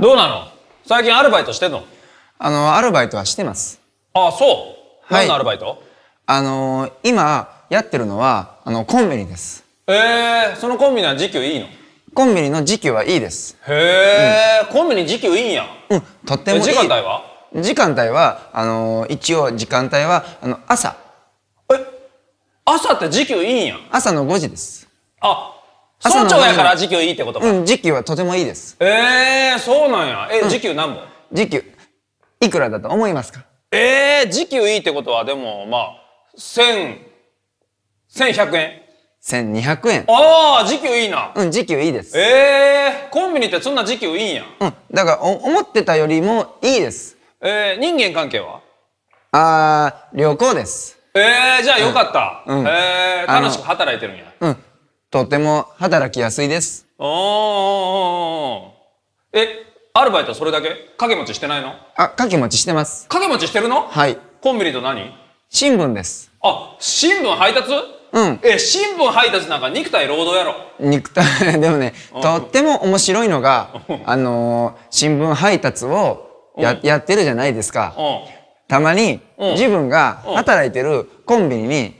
どうなの最近アルバイトしてんのあの、アルバイトはしてます。ああ、そう、はい、何のアルバイトあの、今、やってるのは、あの、コンビニです。ええー、そのコンビニは時給いいのコンビニの時給はいいです。へえ、うん、コンビニ時給いいんや。うん、とっても時間帯は時間帯は、あの、一応時間帯は、あの、朝。え朝って時給いいんや。朝の5時です。あ、総長やから時給いいってことか。うん、時給はとてもいいです。ええー、そうなんや。え、うん、時給何本、時給、いくらだと思いますかええー、時給いいってことは、でも、まあ、千、千百円。千二百円。ああ、時給いいな。うん、時給いいです。ええー、コンビニってそんな時給いいんや。うん、だからお、思ってたよりもいいです。ええ人間関係はああ、旅行です。ええじゃあよかった。うん、ええ楽しく働いてるんや。うん。とても働きやすいです。おーえ、アルバイトそれだけ掛け持ちしてないのあ、掛け持ちしてます。掛け持ちしてるのはい。コンビニと何新聞です。あ、新聞配達うん。え、新聞配達なんか肉体労働やろ。肉体、でもね、とっても面白いのが、あのー、新聞配達をややってるじゃないですか。たまに、自分が働いてるコンビニに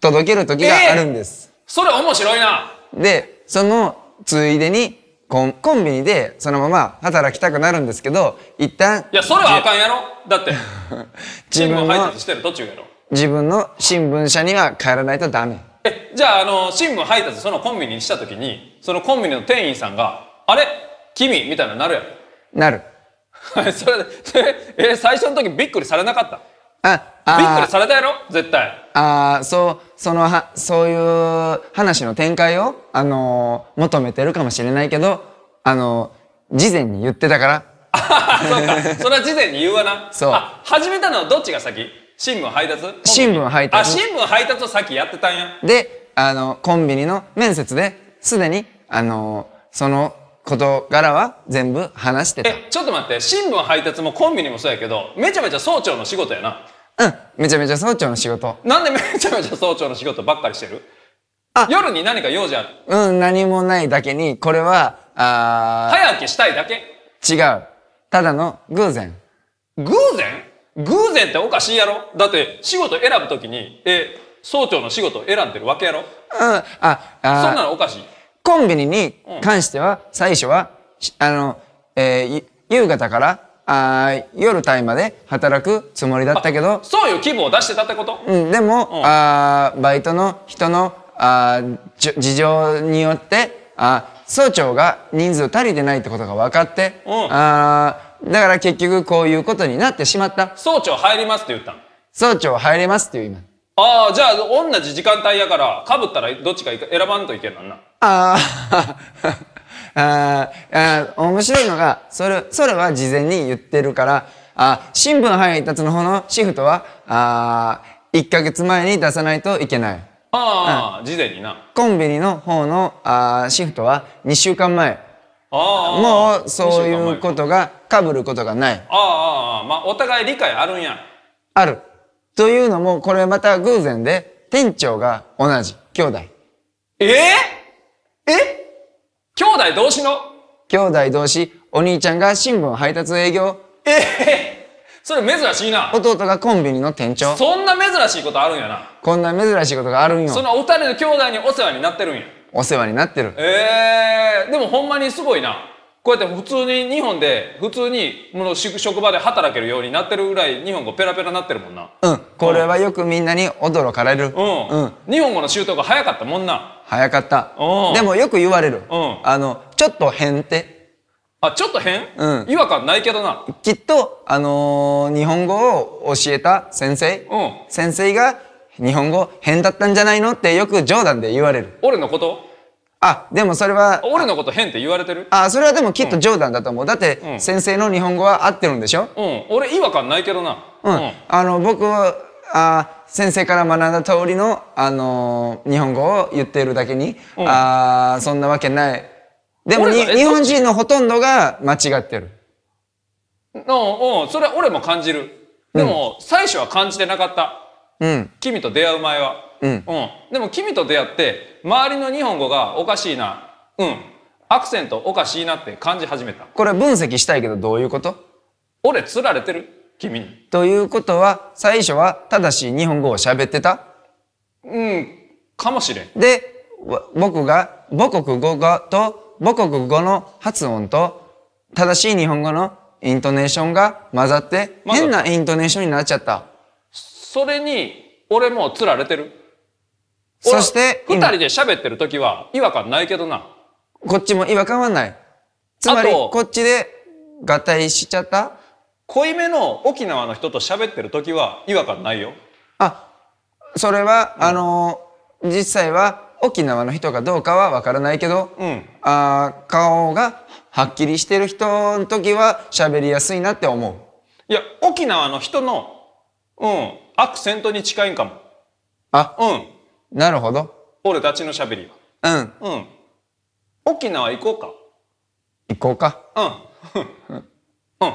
届ける時があるんです。えーそれ面白いなでそのついでにコンコンビニでそのまま働きたくなるんですけど一旦いやそれはあかんやろだって 自分配達してる途中やろ自分の新聞社には帰らないとダメえじゃああの新聞配達そのコンビニにした時にそのコンビニの店員さんが「あれ君」みたいななるやろなる それでえ最初の時びっくりされなかったあびっくりされたやろ絶対。ああ、そう、そのは、そういう話の展開を、あのー、求めてるかもしれないけど、あのー、事前に言ってたから。あそうか。それは事前に言うわな。そう。あ、始めたのはどっちが先新聞配達新聞配達。あ、新聞配達を先やってたんや。で、あの、コンビニの面接で、すでに、あのー、その、事柄は全部話してた。え、ちょっと待って、新聞配達もコンビニもそうやけど、めちゃめちゃ総長の仕事やな。うんめちゃめちゃ総長の仕事なんでめちゃめちゃ総長の仕事ばっかりしてるあ夜に何か用事あるうん何もないだけにこれはあ早起きしたいだけ違うただの偶然偶然偶然っておかしいやろだって仕事選ぶときにえ総長の仕事選んでるわけやろうんああそんなのおかしいコンビニに関しては、最初は、うん、あの、えー、夕方からあ夜タイまで働くつもりだったけどそうよ規模を出してたってこと、うん、でも、うん、あバイトの人のあ事情によってあ総長が人数足りてないってことが分かって、うん、あだから結局こういうことになってしまった総長入りますって言った総長入れますって言う今ああじゃあ同じ時間帯やからかぶったらどっちか選ばんといけんなんなああああ面白いのがそれそれは事前に言ってるからあ新聞配達の方のシフトはあ1か月前に出さないといけない。ああ、事前にな。コンビニの方のあシフトは2週間前。ああ、もうそういうことがかぶることがない。ああ、まあお互い理解あるんや。ある。というのも、これまた偶然で、店長が同じ、兄弟。えー、ええ兄弟同士の兄弟同士、お兄ちゃんが新聞配達営業。ええー、それ珍しいな。弟がコンビニの店長。そんな珍しいことあるんやな。こんな珍しいことがあるんよ。そのお二人の兄弟にお世話になってるんや。お世話になってる。ええー、でもほんまにすごいな。こうやって普通に日本で普通にもう職場で働けるようになってるぐらい日本語ペラペラなってるもんなうんこれはよくみんなに驚かれるうん、うん、日本語の習得が早かったもんな早かったでもよく言われる、うん、あのちょっと変ってあちょっと変、うん、違和感ないけどなきっとあのー、日本語を教えた先生、うん、先生が日本語変だったんじゃないのってよく冗談で言われる俺のことあでもそれは俺のこと変って言われてるあそれはでもきっと冗談だと思う、だって先生の日本語は合ってるんでしょ、うん、俺違和感ないけどな、うん、うん、あの僕はあ先生から学んだ通りの、あのー、日本語を言っているだけに、うん、あそんなわけないでも日本人のほとんどが間違ってるうんうんそれは俺も感じるでも、最初は感じてなかった、うん、君と出会う前はうん、でも君と出会って周りの日本語がおかしいなうんアクセントおかしいなって感じ始めたこれ分析したいけどどういうこと俺つられてる君にということは最初は正しい日本語を喋ってたうんかもしれんで僕が母国語がと母国語の発音と正しい日本語のイントネーションが混ざって変なイントネーションになっちゃったそれに俺もつられてるそして、二人で喋ってる時は違和感ないけどな。こっちも違和感はない。つまり、こっちで合体しちゃった濃いめの沖縄の人と喋ってる時は違和感ないよ。あ、それは、うん、あの、実際は沖縄の人かどうかはわからないけど、うん、あ顔がはっきりしてる人の時は喋りやすいなって思う。いや、沖縄の人の、うん、アクセントに近いんかも。あ、うん。なるほど。俺たちのしゃべりは。うん。うん。沖縄行こうか。行こうか。うん。うん。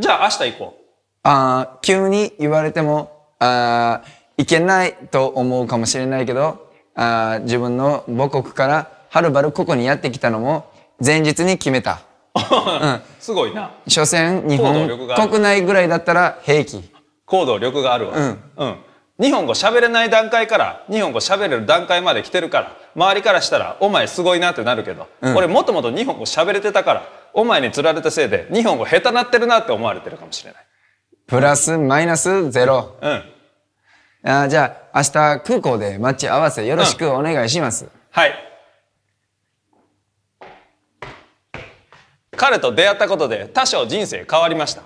じゃあ明日行こう。ああ、急に言われても、ああ、行けないと思うかもしれないけど、ああ、自分の母国からはるばるここにやってきたのも前日に決めた。うん、すごいな。所詮日本国内ぐらいだったら平気。行動力があるわ。うん。うん日本語喋れない段階から日本語喋れる段階まで来てるから周りからしたら「お前すごいな」ってなるけど、うん、俺もともと日本語喋れてたからお前に釣られたせいで日本語下手なってるなって思われてるかもしれないプラスマイナスゼロうんあじゃあ明日空港で待ち合わせよろしくお願いします、うん、はい彼と出会ったことで多少人生変わりました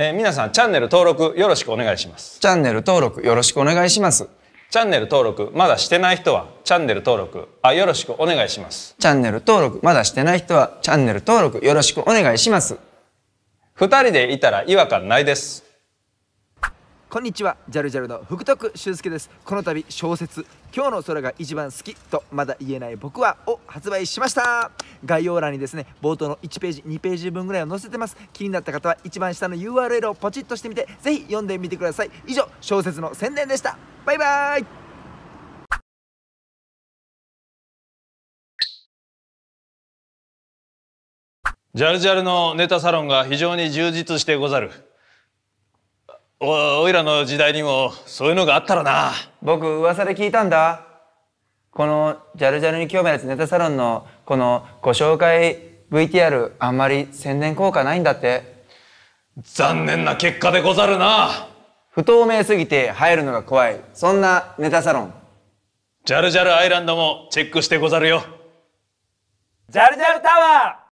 えー、皆さんチャンネル登録よろしくお願いします。チャンネル登録よろしくお願いします。チャンネル登録まだしてない人はチャンネル登録あよろしくお願いします。チャンネル登録まだしてない人はチャンネル登録よろしくお願いします。二人でいたら違和感ないです。こんにちはジャルジャルの福徳俊介ですこの度小説「今日の空が一番好き」とまだ言えない僕はを発売しました概要欄にですね冒頭の1ページ2ページ分ぐらいを載せてます気になった方は一番下の URL をポチッとしてみてぜひ読んでみてください以上小説の宣伝でしたバイバイジャルジャルのネタサロンが非常に充実してござる。おおいらの時代にもそういうのがあったらな僕噂で聞いたんだこのジャルジャルに興味あるネタサロンのこのご紹介 VTR あんまり宣伝効果ないんだって残念な結果でござるな不透明すぎて入るのが怖いそんなネタサロンジャルジャルアイランドもチェックしてござるよジャルジャルタワー